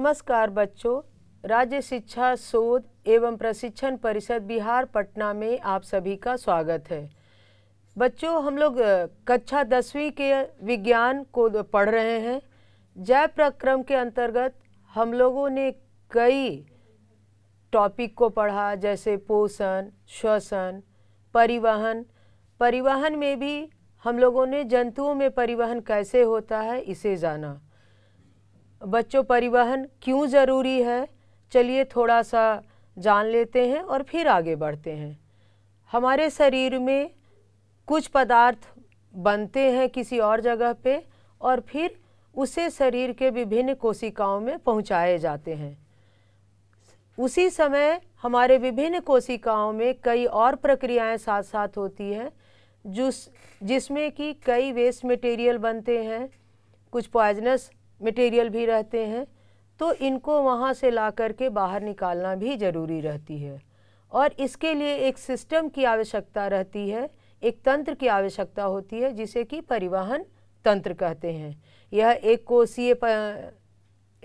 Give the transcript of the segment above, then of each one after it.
नमस्कार बच्चों राज्य शिक्षा शोध एवं प्रशिक्षण परिषद बिहार पटना में आप सभी का स्वागत है बच्चों हम लोग कक्षा दसवीं के विज्ञान को पढ़ रहे हैं जय प्रक्रम के अंतर्गत हम लोगों ने कई टॉपिक को पढ़ा जैसे पोषण श्वसन परिवहन परिवहन में भी हम लोगों ने जंतुओं में परिवहन कैसे होता है इसे जाना बच्चों परिवहन क्यों ज़रूरी है चलिए थोड़ा सा जान लेते हैं और फिर आगे बढ़ते हैं हमारे शरीर में कुछ पदार्थ बनते हैं किसी और जगह पे और फिर उसे शरीर के विभिन्न कोशिकाओं में पहुंचाए जाते हैं उसी समय हमारे विभिन्न कोशिकाओं में कई और प्रक्रियाएं साथ साथ होती हैं जिस जिसमें कि कई वेस्ट मटेरियल बनते हैं कुछ पॉइजनस मटेरियल भी रहते हैं तो इनको वहाँ से ला करके बाहर निकालना भी ज़रूरी रहती है और इसके लिए एक सिस्टम की आवश्यकता रहती है एक तंत्र की आवश्यकता होती है जिसे कि परिवहन तंत्र कहते हैं यह एक कोशीय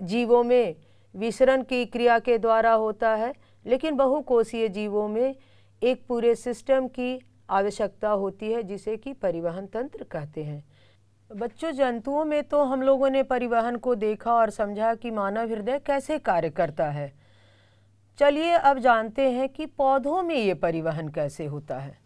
जीवों में विसरण की क्रिया के द्वारा होता है लेकिन बहुकोशीय जीवों में एक पूरे सिस्टम की आवश्यकता होती है जिसे कि परिवहन तंत्र कहते हैं बच्चों जंतुओं में तो हम लोगों ने परिवहन को देखा और समझा कि मानव हृदय कैसे कार्य करता है चलिए अब जानते हैं कि पौधों में ये परिवहन कैसे होता है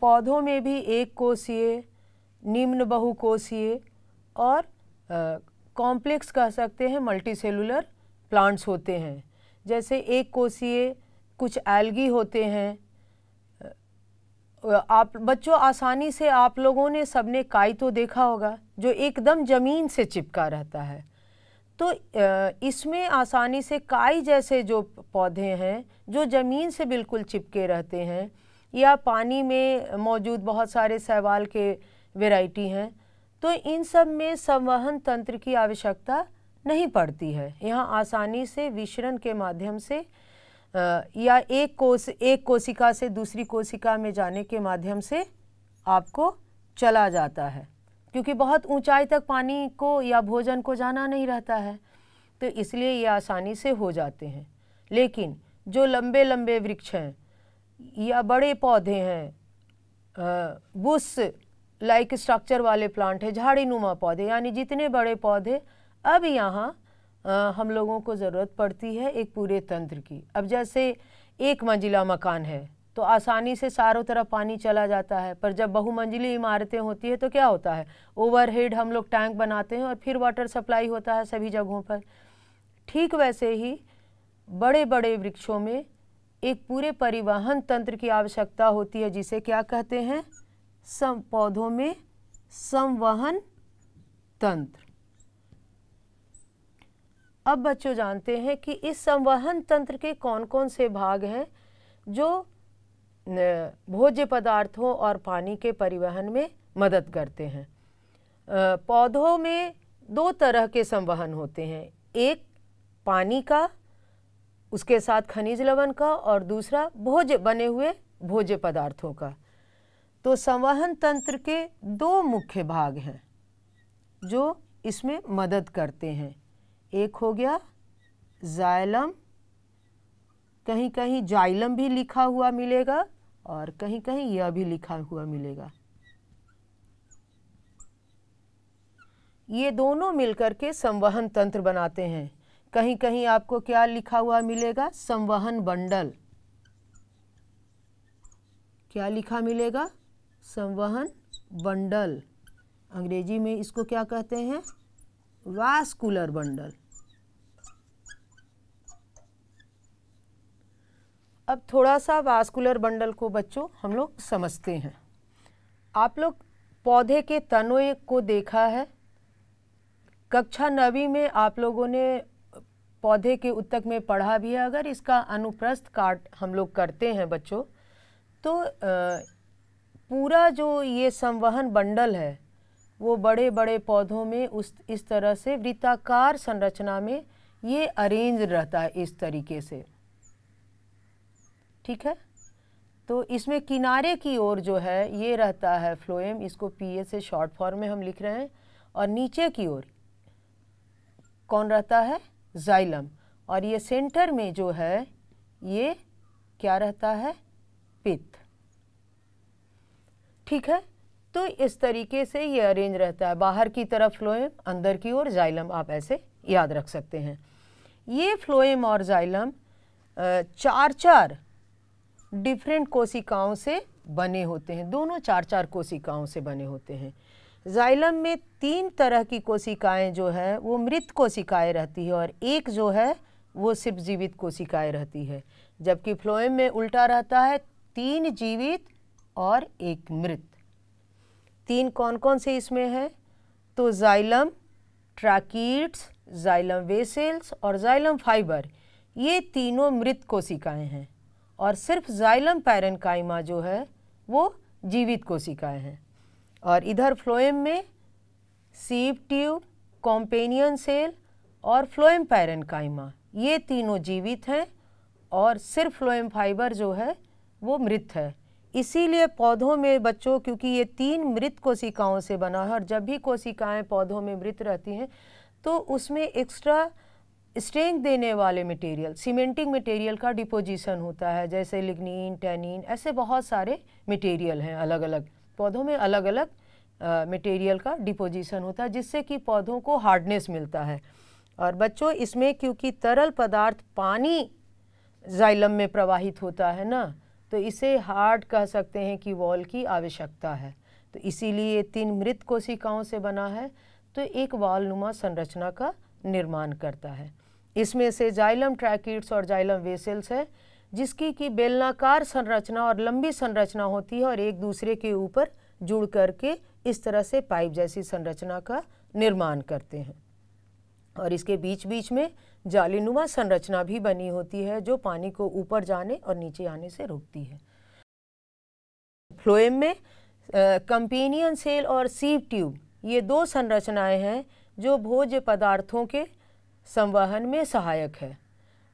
पौधों में भी एक कोशिय निम्न बहुकोशीय और कॉम्प्लेक्स कह सकते हैं मल्टी सेलुलर प्लांट्स होते हैं जैसे एक कोशीय कुछ एल्गी होते हैं आप बच्चों आसानी से आप लोगों ने सबने काई तो देखा होगा जो एकदम ज़मीन से चिपका रहता है तो इसमें आसानी से काई जैसे जो पौधे हैं जो ज़मीन से बिल्कुल चिपके रहते हैं या पानी में मौजूद बहुत सारे सहवाल के वेराइटी हैं तो इन सब में संवहन तंत्र की आवश्यकता नहीं पड़ती है यहाँ आसानी से विशरण के माध्यम से या एक कोस एक कोशिका से दूसरी कोशिका में जाने के माध्यम से आपको चला जाता है क्योंकि बहुत ऊंचाई तक पानी को या भोजन को जाना नहीं रहता है तो इसलिए ये आसानी से हो जाते हैं लेकिन जो लंबे लंबे वृक्ष हैं या बड़े पौधे हैं बुश लाइक स्ट्रक्चर वाले प्लांट है झाड़ी नुमा पौधे यानी जितने बड़े पौधे अब यहाँ हम लोगों को ज़रूरत पड़ती है एक पूरे तंत्र की अब जैसे एक मंजिला मकान है तो आसानी से चारों तरफ पानी चला जाता है पर जब बहुमंजिली इमारतें होती है तो क्या होता है ओवरहेड हम लोग टैंक बनाते हैं और फिर वाटर सप्लाई होता है सभी जगहों पर ठीक वैसे ही बड़े बड़े वृक्षों में एक पूरे परिवहन तंत्र की आवश्यकता होती है जिसे क्या कहते हैं सम पौधों में संवहन तंत्र अब बच्चों जानते हैं कि इस संवहन तंत्र के कौन कौन से भाग हैं जो भोज्य पदार्थों और पानी के परिवहन में मदद करते हैं पौधों में दो तरह के संवहन होते हैं एक पानी का उसके साथ खनिज लवण का और दूसरा भोज बने हुए भोज्य पदार्थों का तो संवहन तंत्र के दो मुख्य भाग हैं जो इसमें मदद करते हैं एक हो गया जाइलम कहीं कहीं जाइलम भी लिखा हुआ मिलेगा और कहीं कहीं यह भी लिखा हुआ मिलेगा ये दोनों मिलकर के संवहन तंत्र बनाते हैं कहीं कहीं आपको क्या लिखा हुआ मिलेगा संवहन बंडल क्या लिखा मिलेगा संवहन बंडल अंग्रेजी में इसको क्या कहते हैं वास्कुलर बंडल अब थोड़ा सा वास्कुलर बंडल को बच्चों हम लोग समझते हैं आप लोग पौधे के तनों को देखा है कक्षा नवी में आप लोगों ने पौधे के उत्तक में पढ़ा भी है अगर इसका अनुप्रस्थ काट हम लोग करते हैं बच्चों तो आ, पूरा जो ये संवहन बंडल है वो बड़े बड़े पौधों में उस इस तरह से वृत्ताकार संरचना में ये अरेंज रहता है इस तरीके से ठीक है तो इसमें किनारे की ओर जो है ये रहता है फ्लोएम इसको पीए से शॉर्ट फॉर्म में हम लिख रहे हैं और नीचे की ओर कौन रहता है जाइलम और ये सेंटर में जो है ये क्या रहता है पित्त ठीक है तो इस तरीके से ये अरेंज रहता है बाहर की तरफ फ्लोएम अंदर की ओर जाइलम आप ऐसे याद रख सकते हैं ये फ्लोएम और जाइलम चार चार डिफरेंट कोशिकाओं से बने होते हैं दोनों चार चार कोशिकाओं से बने होते हैं जाइलम में तीन तरह की कोशिकाएं जो है वो मृत कोशिकाएं रहती है और एक जो है वो सिर्फ जीवित कोशिकाएं रहती है जबकि फ्लोएम में उल्टा रहता है तीन जीवित और एक मृत तीन कौन कौन से इसमें हैं तो जाइलम ट्राकीट्स जाइलम वेसेल्स और जाइलम फाइबर ये तीनों मृत कोशिकाएं हैं और सिर्फ जाइलम पैरनकाइमा जो है वो जीवित कोशिकाएं हैं और इधर फ्लोएम में सीप ट्यूब कॉम्पेनियन सेल और फ्लोएम पैरनकाइमा ये तीनों जीवित हैं और सिर्फ फ्लोएम फाइबर जो है वो मृत है इसीलिए पौधों में बच्चों क्योंकि ये तीन मृत कोशिकाओं से बना है और जब भी कोशिकाएं पौधों में मृत रहती हैं तो उसमें एक्स्ट्रा स्ट्रेंथ देने वाले मटेरियल सीमेंटिंग मटेरियल का डिपोजिशन होता है जैसे लिग्निन टेनिन ऐसे बहुत सारे मटेरियल हैं अलग अलग पौधों में अलग अलग मटेरियल का डिपोजिशन होता है जिससे कि पौधों को हार्डनेस मिलता है और बच्चों इसमें क्योंकि तरल पदार्थ पानी जाइलम में प्रवाहित होता है ना तो इसे हार्ट कह सकते हैं कि वॉल की आवश्यकता है तो इसीलिए तीन मृत कोशिकाओं से बना है तो एक वालनुमा संरचना का निर्माण करता है इसमें से जाइलम ट्रैकिट्स और जाइलम वेसल्स है जिसकी कि बेलनाकार संरचना और लंबी संरचना होती है और एक दूसरे के ऊपर जुड़ करके इस तरह से पाइप जैसी संरचना का निर्माण करते हैं और इसके बीच बीच में जालीनुमा संरचना भी बनी होती है जो पानी को ऊपर जाने और नीचे आने से रोकती है फ्लोएम में कंपेनियन सेल और सीव ट्यूब ये दो संरचनाएं हैं जो भोज्य पदार्थों के संवहन में सहायक है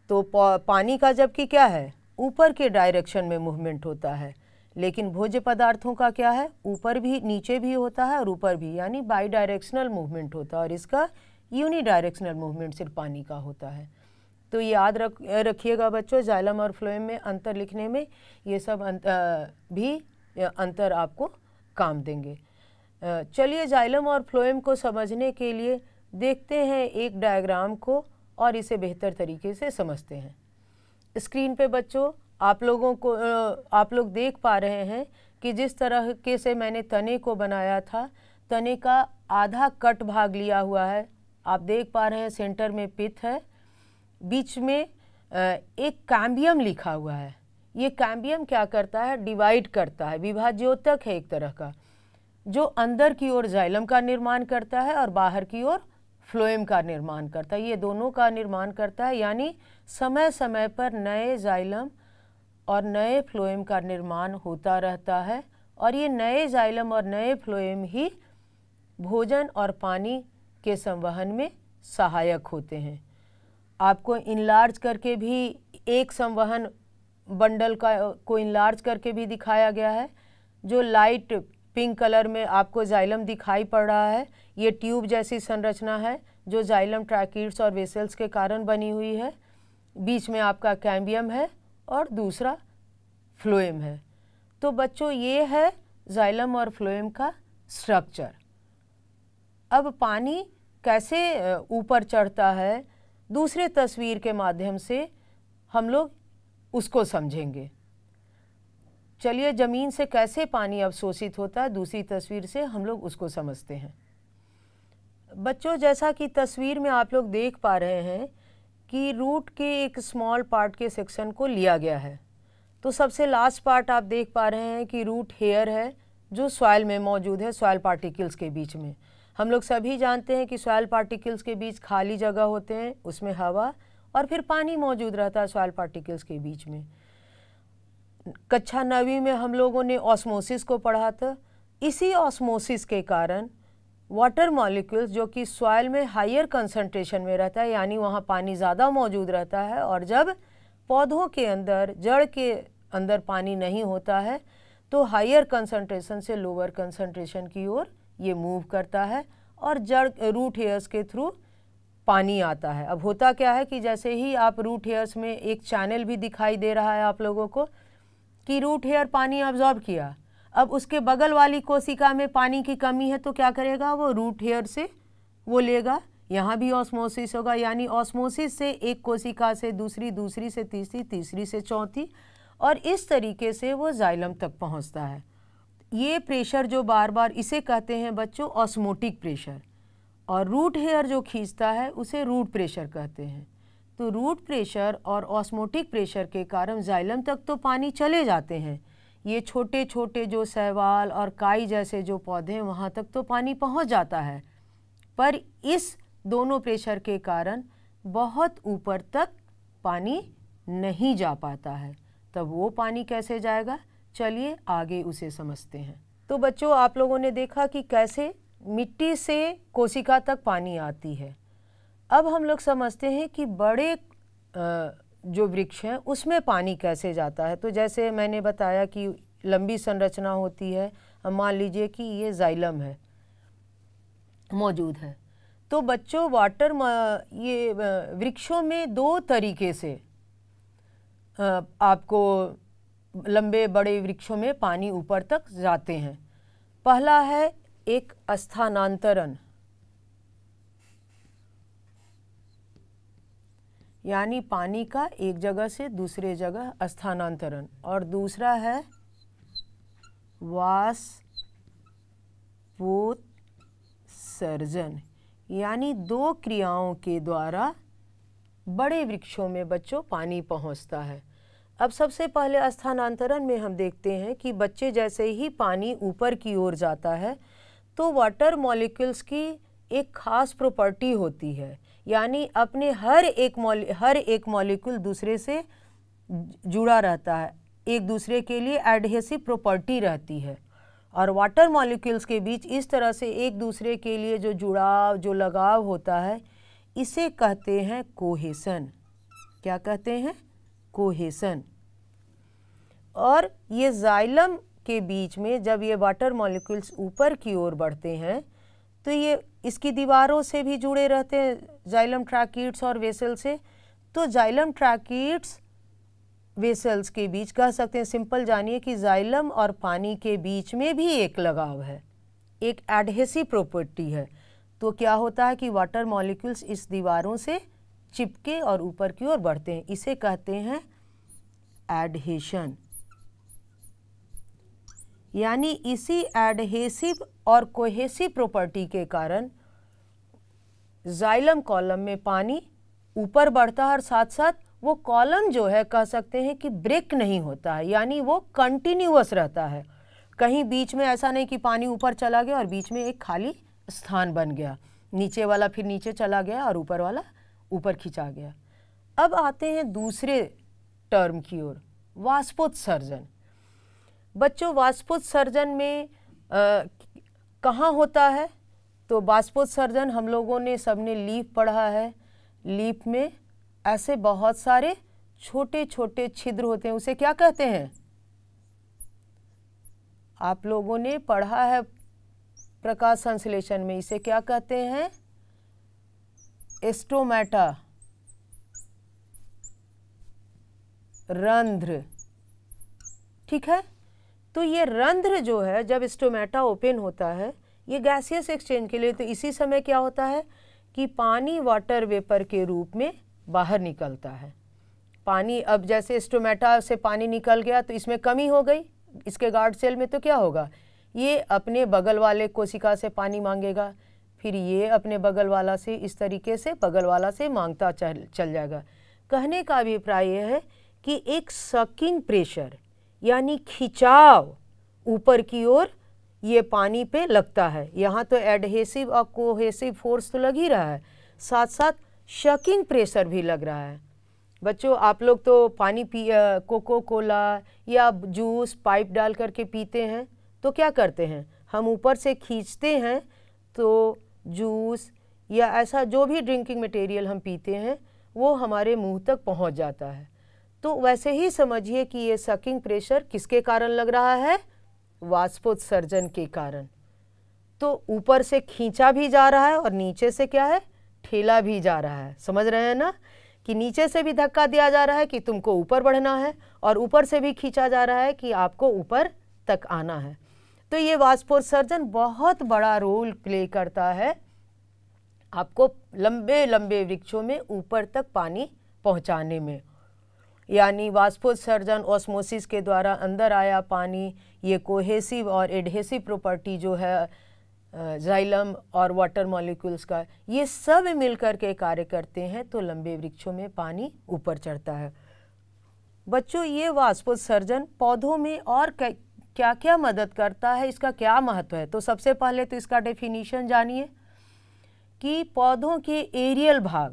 तो पानी का जबकि क्या है ऊपर के डायरेक्शन में मूवमेंट होता है लेकिन भोज्य पदार्थों का क्या है ऊपर भी नीचे भी होता है और ऊपर भी यानी बाई डायरेक्शनल मूवमेंट होता है और इसका यूनिडायरेक्शनल मूवमेंट सिर्फ पानी का होता है तो ये याद रख रखिएगा बच्चों जाइलम और फ्लोएम में अंतर लिखने में ये सब अंत, आ, भी अंतर आपको काम देंगे चलिए जाइलम और फ्लोएम को समझने के लिए देखते हैं एक डायग्राम को और इसे बेहतर तरीके से समझते हैं स्क्रीन पे बच्चों आप लोगों को आप लोग देख पा रहे हैं कि जिस तरह के से मैंने तने को बनाया था तने का आधा कट भाग लिया हुआ है आप देख पा रहे हैं सेंटर में पिथ है बीच में एक कैम्बियम लिखा हुआ है ये कैम्बियम क्या करता है डिवाइड करता है विभाज्योतक है एक तरह का जो अंदर की ओर जाइलम का निर्माण करता है और बाहर की ओर फ्लोएम का निर्माण करता है ये दोनों का निर्माण करता है यानी समय समय पर नए जाइलम और नए फ्लोएम का निर्माण होता रहता है और ये नए जाइलम और नए फ्लोएम ही भोजन और पानी के संवहन में सहायक होते हैं आपको इनलार्ज करके भी एक संवहन बंडल का को इनलार्ज करके भी दिखाया गया है जो लाइट पिंक कलर में आपको जाइलम दिखाई पड़ रहा है ये ट्यूब जैसी संरचना है जो जाइलम ट्रैकिड्स और वेसल्स के कारण बनी हुई है बीच में आपका कैम्बियम है और दूसरा फ्लोएम है तो बच्चों ये है जाइलम और फ्लोएम का स्ट्रक्चर अब पानी कैसे ऊपर चढ़ता है दूसरे तस्वीर के माध्यम से हम लोग उसको समझेंगे चलिए ज़मीन से कैसे पानी अवशोषित होता है दूसरी तस्वीर से हम लोग उसको समझते हैं बच्चों जैसा कि तस्वीर में आप लोग देख पा रहे हैं कि रूट के एक स्मॉल पार्ट के सेक्शन को लिया गया है तो सबसे लास्ट पार्ट आप देख पा रहे हैं कि रूट हेयर है जो सॉयल में मौजूद है सॉयल पार्टिकल्स के बीच में हम लोग सभी जानते हैं कि सॉयल पार्टिकल्स के बीच खाली जगह होते हैं उसमें हवा और फिर पानी मौजूद रहता है सॉयल पार्टिकल्स के बीच में कक्षा नवी में हम लोगों ने ऑस्मोसिस को पढ़ा था इसी ऑस्मोसिस के कारण वाटर मॉलिक्यूल्स जो कि सॉयल में हायर कंसंट्रेशन में रहता है यानी वहाँ पानी ज़्यादा मौजूद रहता है और जब पौधों के अंदर जड़ के अंदर पानी नहीं होता है तो हायर कंसंट्रेशन से लोअर कंसंट्रेशन की ओर ये मूव करता है और जड़ रूट हेयर्स के थ्रू पानी आता है अब होता क्या है कि जैसे ही आप रूट हेयर्स में एक चैनल भी दिखाई दे रहा है आप लोगों को कि रूट हेयर पानी ऑब्जॉर्ब किया अब उसके बगल वाली कोशिका में पानी की कमी है तो क्या करेगा वो रूट हेयर से वो लेगा यहाँ भी ऑस्मोसिस होगा यानी ऑस्मोसिस से एक कोशिका से दूसरी दूसरी से तीसरी तीसरी से चौथी और इस तरीके से वो जाइलम तक पहुँचता है ये प्रेशर जो बार बार इसे कहते हैं बच्चों ऑस्मोटिक प्रेशर और रूट हेयर जो खींचता है उसे रूट प्रेशर कहते हैं तो रूट प्रेशर और ऑस्मोटिक प्रेशर के कारण जाइलम तक तो पानी चले जाते हैं ये छोटे छोटे जो सहवाल और काई जैसे जो पौधे हैं वहाँ तक तो पानी पहुँच जाता है पर इस दोनों प्रेशर के कारण बहुत ऊपर तक पानी नहीं जा पाता है तब वो पानी कैसे जाएगा चलिए आगे उसे समझते हैं तो बच्चों आप लोगों ने देखा कि कैसे मिट्टी से कोशिका तक पानी आती है अब हम लोग समझते हैं कि बड़े जो वृक्ष हैं उसमें पानी कैसे जाता है तो जैसे मैंने बताया कि लंबी संरचना होती है मान लीजिए कि ये जाइलम है मौजूद है तो बच्चों वाटर ये वृक्षों में दो तरीके से आपको लंबे बड़े वृक्षों में पानी ऊपर तक जाते हैं पहला है एक स्थानांतरण यानी पानी का एक जगह से दूसरे जगह स्थानांतरण और दूसरा है वास पोत सर्जन यानी दो क्रियाओं के द्वारा बड़े वृक्षों में बच्चों पानी पहुंचता है अब सबसे पहले स्थानांतरण में हम देखते हैं कि बच्चे जैसे ही पानी ऊपर की ओर जाता है तो वाटर मॉलिक्यूल्स की एक खास प्रॉपर्टी होती है यानी अपने हर एक हर एक मॉलिक्यूल दूसरे से जुड़ा रहता है एक दूसरे के लिए एडहेसिव प्रॉपर्टी रहती है और वाटर मॉलिक्यूल्स के बीच इस तरह से एक दूसरे के लिए जो जुड़ाव जो लगाव होता है इसे कहते हैं कोहेसन क्या कहते हैं कोहेसन और ये जाइलम के बीच में जब ये वाटर मॉलिक्यूल्स ऊपर की ओर बढ़ते हैं तो ये इसकी दीवारों से भी जुड़े रहते हैं जाइलम ट्रैकिड्स और वेसल से तो जाइलम ट्रैकिड्स वेसल्स के बीच कह सकते हैं सिंपल जानिए कि जाइलम और पानी के बीच में भी एक लगाव है एक एडहेसिव प्रॉपर्टी है तो क्या होता है कि वाटर मॉलिक्यूल्स इस दीवारों से चिपके और ऊपर की ओर बढ़ते हैं इसे कहते हैं एडहेशन यानी इसी एडहेसिव और कोहेसिव प्रॉपर्टी के कारण जाइलम कॉलम में पानी ऊपर बढ़ता है और साथ साथ वो कॉलम जो है कह सकते हैं कि ब्रेक नहीं होता है यानी वो कंटिन्यूस रहता है कहीं बीच में ऐसा नहीं कि पानी ऊपर चला गया और बीच में एक खाली स्थान बन गया नीचे वाला फिर नीचे चला गया और ऊपर वाला ऊपर खींचा गया अब आते हैं दूसरे टर्म की ओर वाष्पोत्सर्जन बच्चों वाष्पोत्सर्जन में कहाँ होता है तो वाष्पोत्सर्जन हम लोगों ने सबने लीप पढ़ा है लीप में ऐसे बहुत सारे छोटे छोटे छिद्र होते हैं उसे क्या कहते हैं आप लोगों ने पढ़ा है प्रकाश संश्लेषण में इसे क्या कहते हैं एस्टोमेटा रंध्र ठीक है तो ये रंध्र जो है जब स्टोमेटा ओपन होता है ये गैसियस एक्सचेंज के लिए तो इसी समय क्या होता है कि पानी वाटर वेपर के रूप में बाहर निकलता है पानी अब जैसे स्टोमेटा से पानी निकल गया तो इसमें कमी हो गई इसके गार्ड सेल में तो क्या होगा ये अपने बगल वाले कोशिका से पानी मांगेगा फिर ये अपने बगल वाला से इस तरीके से बगल वाला से मांगता चल चल जाएगा कहने का अभिप्राय यह है कि एक सकिंग प्रेशर यानी खिंचाव ऊपर की ओर ये पानी पे लगता है यहाँ तो एडहेसिव और कोहेसिव फोर्स तो लग ही रहा है साथ साथ शकिंग प्रेशर भी लग रहा है बच्चों आप लोग तो पानी पी कोको कोला या जूस पाइप डाल करके पीते हैं तो क्या करते हैं हम ऊपर से खींचते हैं तो जूस या ऐसा जो भी ड्रिंकिंग मटेरियल हम पीते हैं वो हमारे मुंह तक पहुंच जाता है तो वैसे ही समझिए कि ये सकिंग प्रेशर किसके कारण लग रहा है वाष्पोत्सर्जन के कारण तो ऊपर से खींचा भी जा रहा है और नीचे से क्या है ठेला भी जा रहा है समझ रहे हैं ना कि नीचे से भी धक्का दिया जा रहा है कि तुमको ऊपर बढ़ना है और ऊपर से भी खींचा जा रहा है कि आपको ऊपर तक आना है तो ये वास्पोत्सर्जन बहुत बड़ा रोल प्ले करता है आपको लंबे लंबे वृक्षों में ऊपर तक पानी पहुंचाने में यानी सर्जन ऑस्मोसिस के द्वारा अंदर आया पानी ये कोहेसिव और एडहेसिव प्रॉपर्टी जो है जाइलम और वाटर मॉलिक्यूल्स का ये सब मिलकर के कार्य करते हैं तो लंबे वृक्षों में पानी ऊपर चढ़ता है बच्चों ये वास्पोत्सर्जन पौधों में और क्या क्या मदद करता है इसका क्या महत्व है तो सबसे पहले तो इसका डेफिनीशन जानिए कि पौधों के एरियल भाग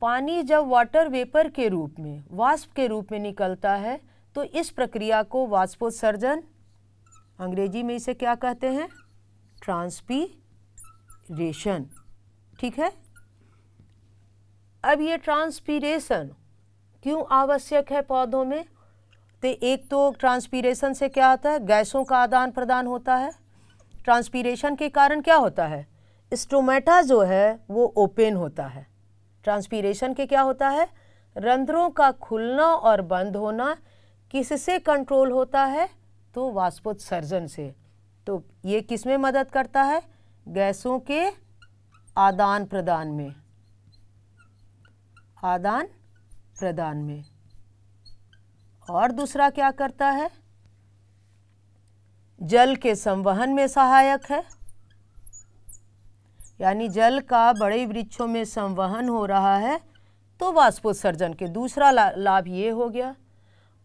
पानी जब वाटर वेपर के रूप में वाष्प के रूप में निकलता है तो इस प्रक्रिया को वाष्पोत्सर्जन अंग्रेजी में इसे क्या कहते हैं ट्रांसपीरेशन ठीक है अब ये ट्रांसपीरेशन क्यों आवश्यक है पौधों में तो एक तो ट्रांसपीरेशन से क्या होता है गैसों का आदान प्रदान होता है ट्रांसपीरेशन के कारण क्या होता है स्टोमेटा जो है वो ओपन होता है ट्रांसपीरेशन के क्या होता है रंध्रों का खुलना और बंद होना किससे कंट्रोल होता है तो वास्पोत्सर्जन से तो ये किस में मदद करता है गैसों के आदान प्रदान में आदान प्रदान में और दूसरा क्या करता है जल के संवहन में सहायक है यानी जल का बड़े वृक्षों में संवहन हो रहा है तो वाष्पोत्सर्जन के दूसरा लाभ ये हो गया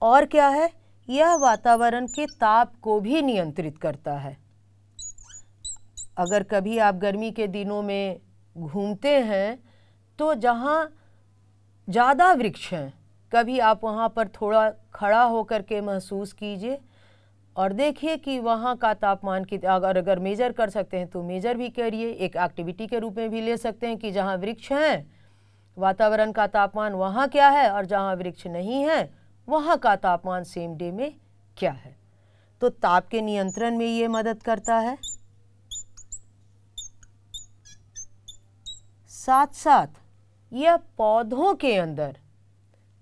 और क्या है यह वातावरण के ताप को भी नियंत्रित करता है अगर कभी आप गर्मी के दिनों में घूमते हैं तो जहाँ ज़्यादा वृक्ष हैं कभी आप वहाँ पर थोड़ा खड़ा होकर के महसूस कीजिए और देखिए कि वहाँ का तापमान कि अगर अगर मेजर कर सकते हैं तो मेजर भी करिए एक एक्टिविटी के रूप में भी ले सकते हैं कि जहाँ वृक्ष हैं वातावरण का तापमान वहाँ क्या है और जहाँ वृक्ष नहीं है वहाँ का तापमान सेम डे में क्या है तो ताप के नियंत्रण में ये मदद करता है साथ साथ यह पौधों के अंदर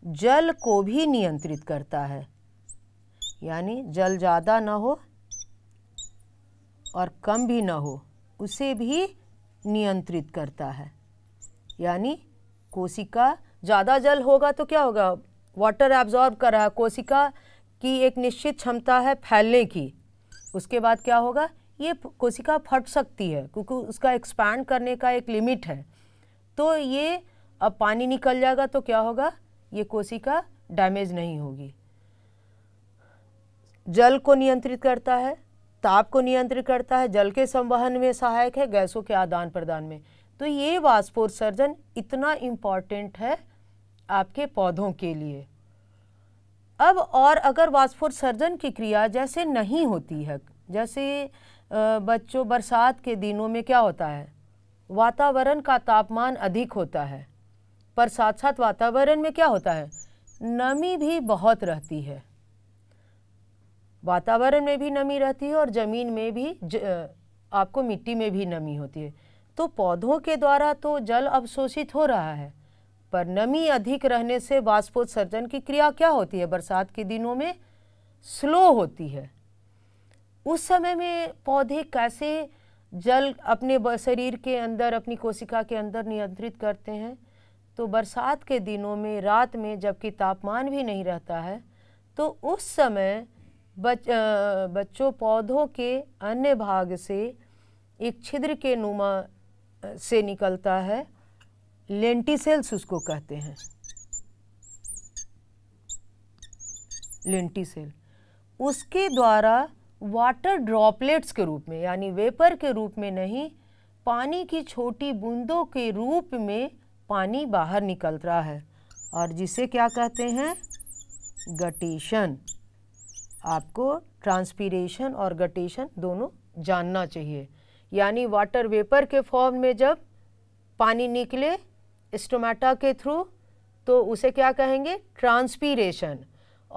जल को भी नियंत्रित करता है यानी जल ज़्यादा ना हो और कम भी ना हो उसे भी नियंत्रित करता है यानी कोशिका ज़्यादा जल होगा तो क्या होगा वाटर एब्जॉर्ब कर रहा है कोशिका की एक निश्चित क्षमता है फैलने की उसके बाद क्या होगा ये कोशिका फट सकती है क्योंकि उसका एक्सपैंड करने का एक लिमिट है तो ये अब पानी निकल जाएगा तो क्या होगा ये कोशिका डैमेज नहीं होगी जल को नियंत्रित करता है ताप को नियंत्रित करता है जल के संवहन में सहायक है गैसों के आदान प्रदान में तो ये वाष्पोत्सर्जन इतना इम्पॉर्टेंट है आपके पौधों के लिए अब और अगर वाष्पोत्सर्जन की क्रिया जैसे नहीं होती है जैसे बच्चों बरसात के दिनों में क्या होता है वातावरण का तापमान अधिक होता है पर साथ साथ वातावरण में क्या होता है नमी भी बहुत रहती है वातावरण में भी नमी रहती है और ज़मीन में भी ज, आपको मिट्टी में भी नमी होती है तो पौधों के द्वारा तो जल अवशोषित हो रहा है पर नमी अधिक रहने से वाष्पोत्सर्जन की क्रिया क्या होती है बरसात के दिनों में स्लो होती है उस समय में पौधे कैसे जल अपने शरीर के अंदर अपनी कोशिका के अंदर नियंत्रित करते हैं तो बरसात के दिनों में रात में जबकि तापमान भी नहीं रहता है तो उस समय बच बच्चों पौधों के अन्य भाग से एक छिद्र के नुमा से निकलता है लेंटीसेल्स उसको कहते हैं लेंटीसेल उसके द्वारा वाटर ड्रॉपलेट्स के रूप में यानी वेपर के रूप में नहीं पानी की छोटी बूंदों के रूप में पानी बाहर निकल रहा है और जिसे क्या कहते हैं गटेशन आपको ट्रांसपीरेशन और गटेशन दोनों जानना चाहिए यानी वाटर वेपर के फॉर्म में जब पानी निकले स्टोमेटा के थ्रू तो उसे क्या कहेंगे ट्रांसपीरेशन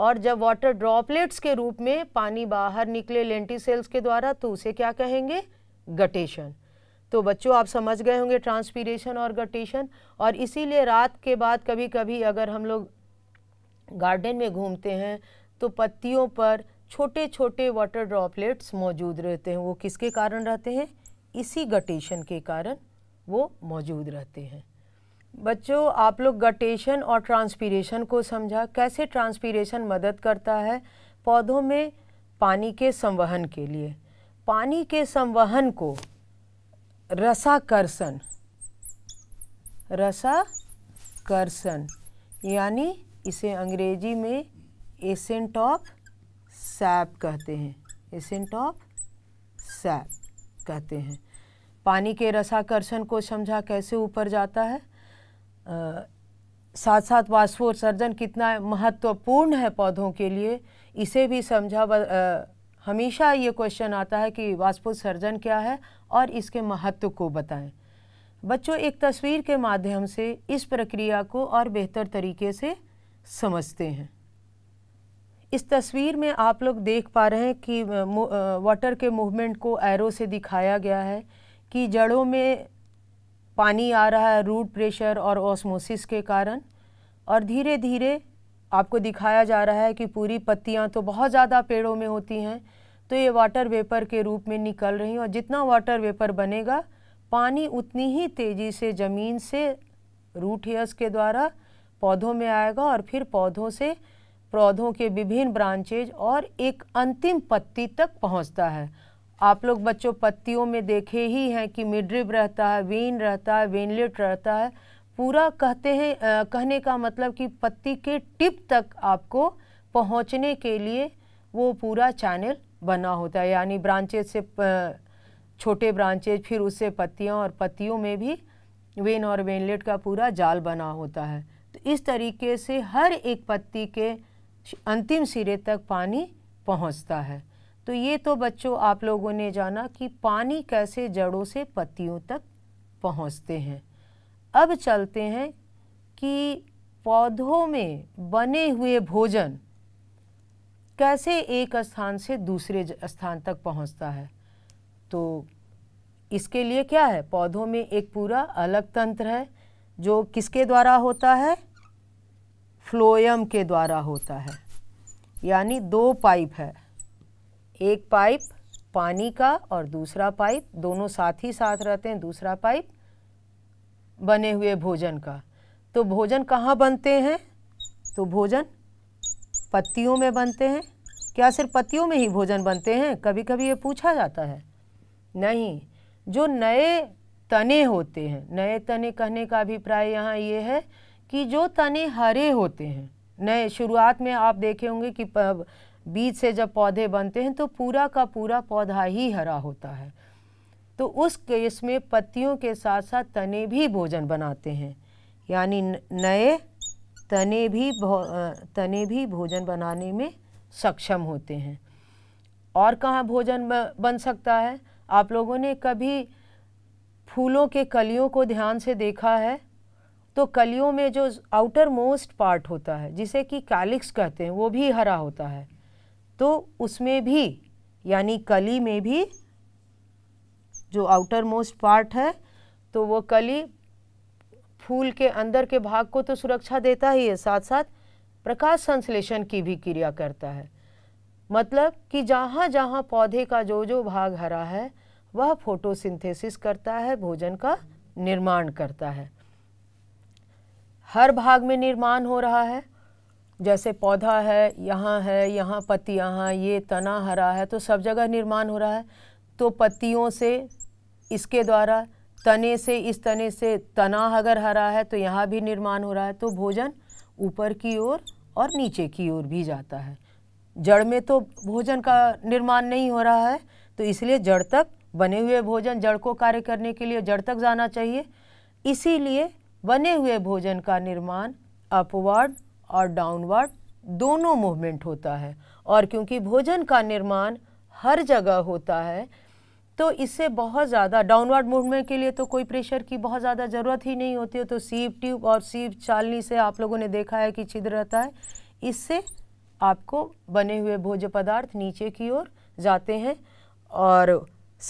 और जब वाटर ड्रॉपलेट्स के रूप में पानी बाहर निकले लेंटी सेल्स के द्वारा तो उसे क्या कहेंगे गटेशन तो बच्चों आप समझ गए होंगे ट्रांसपीरेशन और गटेशन और इसीलिए रात के बाद कभी कभी अगर हम लोग गार्डन में घूमते हैं तो पत्तियों पर छोटे छोटे वाटर ड्रॉपलेट्स मौजूद रहते हैं वो किसके कारण रहते हैं इसी गटेशन के कारण वो मौजूद रहते हैं बच्चों आप लोग गटेशन और ट्रांसपीरेशन को समझा कैसे ट्रांसपीरेशन मदद करता है पौधों में पानी के संवहन के लिए पानी के संवहन को रसाकर्षण रसाकर्षण यानी इसे अंग्रेजी में एसेंट ऑफ सैप कहते हैं एसेंट ऑफ सैप कहते हैं पानी के रसाकर्षण को समझा कैसे ऊपर जाता है आ, साथ साथ वाष्पोत्सर्जन कितना महत्वपूर्ण है पौधों के लिए इसे भी समझा आ, हमेशा ये क्वेश्चन आता है कि वाष्पोत्सर्जन क्या है और इसके महत्व को बताएं बच्चों एक तस्वीर के माध्यम से इस प्रक्रिया को और बेहतर तरीके से समझते हैं इस तस्वीर में आप लोग देख पा रहे हैं कि वाटर के मूवमेंट को एरो से दिखाया गया है कि जड़ों में पानी आ रहा है रूट प्रेशर और ऑस्मोसिस के कारण और धीरे धीरे आपको दिखाया जा रहा है कि पूरी पत्तियां तो बहुत ज़्यादा पेड़ों में होती हैं तो ये वाटर वेपर के रूप में निकल रही हैं और जितना वाटर वेपर बनेगा पानी उतनी ही तेज़ी से ज़मीन से रूट हेयर्स के द्वारा पौधों में आएगा और फिर पौधों से पौधों के विभिन्न ब्रांचेज और एक अंतिम पत्ती तक पहुंचता है आप लोग बच्चों पत्तियों में देखे ही हैं कि मिड्रिप रहता है वेन रहता है वेनलेट रहता है पूरा कहते हैं आ, कहने का मतलब कि पत्ती के टिप तक आपको पहुंचने के लिए वो पूरा चैनल बना होता है यानी ब्रांचेज से छोटे ब्रांचेज फिर उससे पत्तियाँ और पत्तियों में भी वेन और वेनलेट का पूरा जाल बना होता है तो इस तरीके से हर एक पत्ती के अंतिम सिरे तक पानी पहुंचता है तो ये तो बच्चों आप लोगों ने जाना कि पानी कैसे जड़ों से पत्तियों तक पहुंचते हैं अब चलते हैं कि पौधों में बने हुए भोजन कैसे एक स्थान से दूसरे स्थान तक पहुंचता है तो इसके लिए क्या है पौधों में एक पूरा अलग तंत्र है जो किसके द्वारा होता है फ्लोयम के द्वारा होता है यानी दो पाइप है एक पाइप पानी का और दूसरा पाइप दोनों साथ ही साथ रहते हैं दूसरा पाइप बने हुए भोजन का तो भोजन कहाँ बनते हैं तो भोजन पत्तियों में बनते हैं क्या सिर्फ पत्तियों में ही भोजन बनते हैं कभी कभी ये पूछा जाता है नहीं जो नए तने होते हैं नए तने कहने का अभिप्राय यहाँ ये है कि जो तने हरे होते हैं नए शुरुआत में आप देखे होंगे कि बीज से जब पौधे बनते हैं तो पूरा का पूरा पौधा ही हरा होता है तो उस केस में पत्तियों के साथ साथ तने भी भोजन बनाते हैं यानी नए तने भी तने भी भोजन बनाने में सक्षम होते हैं और कहाँ भोजन बन सकता है आप लोगों ने कभी फूलों के कलियों को ध्यान से देखा है तो कलियों में जो आउटर मोस्ट पार्ट होता है जिसे कि कैलिक्स कहते हैं वो भी हरा होता है तो उसमें भी यानी कली में भी जो आउटर मोस्ट पार्ट है तो वो कली फूल के अंदर के भाग को तो सुरक्षा देता ही है साथ साथ प्रकाश संश्लेषण की भी क्रिया करता है मतलब कि जहाँ जहाँ पौधे का जो जो भाग हरा है वह फोटोसिंथेसिस करता है भोजन का निर्माण करता है हर भाग में निर्माण हो रहा है जैसे पौधा है यहाँ है यहाँ पत्ती यहाँ ये तना हरा है तो सब जगह निर्माण हो रहा है तो पत्तियों से इसके द्वारा तने से इस तने से तना अगर हरा है तो यहाँ भी निर्माण हो रहा है तो भोजन ऊपर की ओर और, और नीचे की ओर भी जाता है जड़ में तो भोजन का निर्माण नहीं हो रहा है तो इसलिए जड़ तक बने हुए भोजन जड़ को कार्य करने के लिए जड़ तक जाना चाहिए इसीलिए बने हुए भोजन का निर्माण अपवर्ड और डाउनवर्ड दोनों मूवमेंट होता है और क्योंकि भोजन का निर्माण हर जगह होता है तो इससे बहुत ज़्यादा डाउनवर्ड मूवमेंट के लिए तो कोई प्रेशर की बहुत ज़्यादा ज़रूरत ही नहीं होती है तो सीव ट्यूब और सीव चालनी से आप लोगों ने देखा है कि छिद्र रहता है इससे आपको बने हुए भोज्य पदार्थ नीचे की ओर जाते हैं और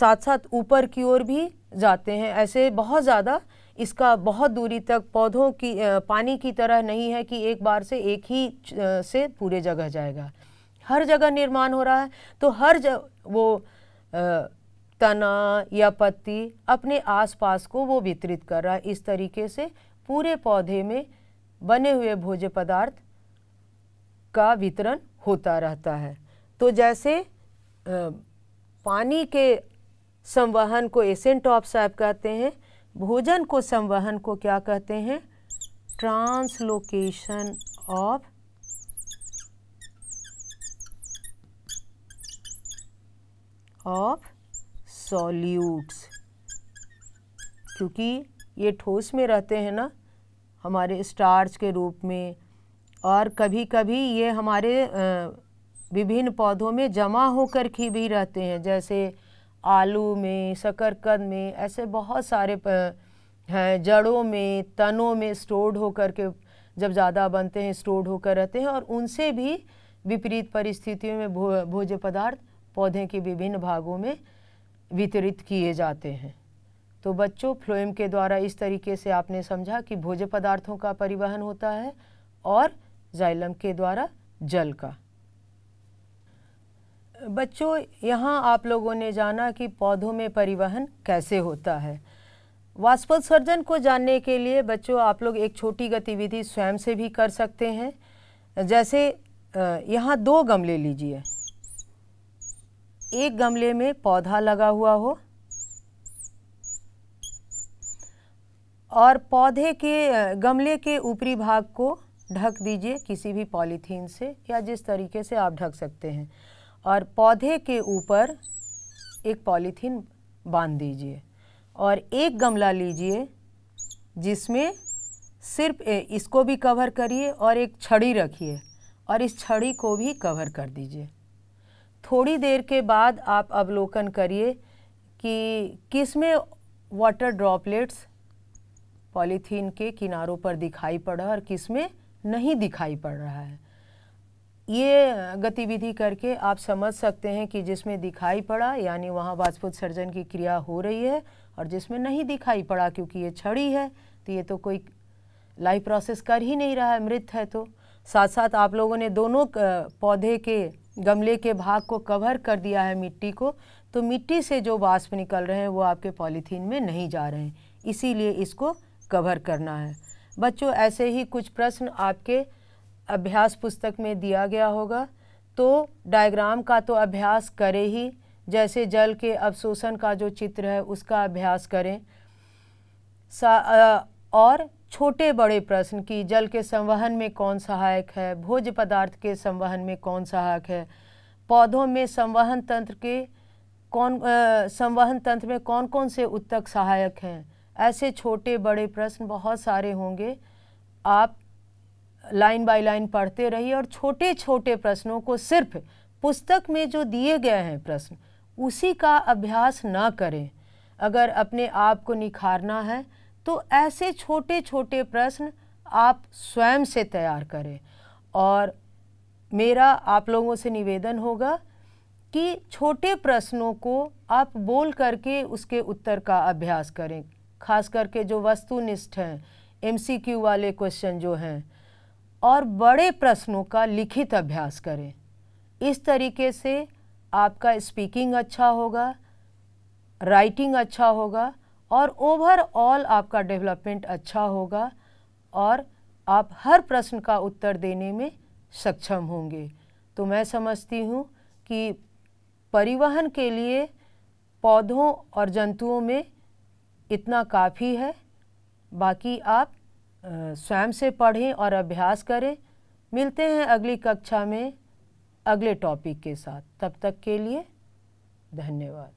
साथ साथ ऊपर की ओर भी जाते हैं ऐसे बहुत ज़्यादा इसका बहुत दूरी तक पौधों की पानी की तरह नहीं है कि एक बार से एक ही से पूरे जगह जाएगा हर जगह निर्माण हो रहा है तो हर जग वो आ, तना या पत्ती अपने आसपास को वो वितरित कर रहा है इस तरीके से पूरे पौधे में बने हुए भोज्य पदार्थ का वितरण होता रहता है तो जैसे पानी के संवहन को एसेंट ऑफ साहब कहते हैं भोजन को संवहन को क्या कहते हैं ट्रांसलोकेशन ऑफ ऑफ सॉल्यूट्स क्योंकि ये ठोस में रहते हैं ना हमारे स्टार्च के रूप में और कभी कभी ये हमारे विभिन्न पौधों में जमा होकर के भी रहते हैं जैसे आलू में शकरकंद में ऐसे बहुत सारे हैं जड़ों में तनों में स्टोर्ड होकर के जब ज़्यादा बनते हैं स्टोर्ड होकर रहते हैं और उनसे भी विपरीत परिस्थितियों में भो, भोज्य पदार्थ पौधे के विभिन्न भागों में वितरित किए जाते हैं तो बच्चों फ्लोएम के द्वारा इस तरीके से आपने समझा कि भोज्य पदार्थों का परिवहन होता है और जाइलम के द्वारा जल का बच्चों यहाँ आप लोगों ने जाना कि पौधों में परिवहन कैसे होता है सर्जन को जानने के लिए बच्चों आप लोग एक छोटी गतिविधि स्वयं से भी कर सकते हैं जैसे यहाँ दो गमले लीजिए एक गमले में पौधा लगा हुआ हो और पौधे के गमले के ऊपरी भाग को ढक दीजिए किसी भी पॉलीथीन से या जिस तरीके से आप ढक सकते हैं और पौधे के ऊपर एक पॉलीथीन बांध दीजिए और एक गमला लीजिए जिसमें सिर्फ इसको भी कवर करिए और एक छड़ी रखिए और इस छड़ी को भी कवर कर दीजिए थोड़ी देर के बाद आप अवलोकन करिए कि किस में वाटर ड्रॉपलेट्स पॉलीथीन के किनारों पर दिखाई पड़ रहा है और किस में नहीं दिखाई पड़ रहा है ये गतिविधि करके आप समझ सकते हैं कि जिसमें दिखाई पड़ा यानी वहाँ सर्जन की क्रिया हो रही है और जिसमें नहीं दिखाई पड़ा क्योंकि ये छड़ी है तो ये तो कोई लाइफ प्रोसेस कर ही नहीं रहा है मृत है तो साथ साथ आप लोगों ने दोनों पौधे के गमले के भाग को कवर कर दिया है मिट्टी को तो मिट्टी से जो वाष्प निकल रहे हैं वो आपके पॉलीथीन में नहीं जा रहे हैं इसीलिए इसको कवर करना है बच्चों ऐसे ही कुछ प्रश्न आपके अभ्यास पुस्तक में दिया गया होगा तो डायग्राम का तो अभ्यास करें ही जैसे जल के अवशोषण का जो चित्र है उसका अभ्यास करें सा, आ, और छोटे बड़े प्रश्न कि जल के संवहन में कौन सहायक है भोज्य पदार्थ के संवहन में कौन सहायक है पौधों में संवहन तंत्र के कौन आ, संवहन तंत्र में कौन कौन से उत्तक सहायक हैं ऐसे छोटे बड़े प्रश्न बहुत सारे होंगे आप लाइन बाय लाइन पढ़ते रहिए और छोटे छोटे प्रश्नों को सिर्फ पुस्तक में जो दिए गए हैं प्रश्न उसी का अभ्यास ना करें अगर अपने आप को निखारना है तो ऐसे छोटे छोटे प्रश्न आप स्वयं से तैयार करें और मेरा आप लोगों से निवेदन होगा कि छोटे प्रश्नों को आप बोल करके उसके उत्तर का अभ्यास करें खास करके जो वस्तुनिष्ठ हैं एमसीक्यू वाले क्वेश्चन जो हैं और बड़े प्रश्नों का लिखित अभ्यास करें इस तरीके से आपका स्पीकिंग अच्छा होगा राइटिंग अच्छा होगा और ओवरऑल आपका डेवलपमेंट अच्छा होगा और आप हर प्रश्न का उत्तर देने में सक्षम होंगे तो मैं समझती हूँ कि परिवहन के लिए पौधों और जंतुओं में इतना काफ़ी है बाकी आप स्वयं से पढ़ें और अभ्यास करें मिलते हैं अगली कक्षा में अगले टॉपिक के साथ तब तक के लिए धन्यवाद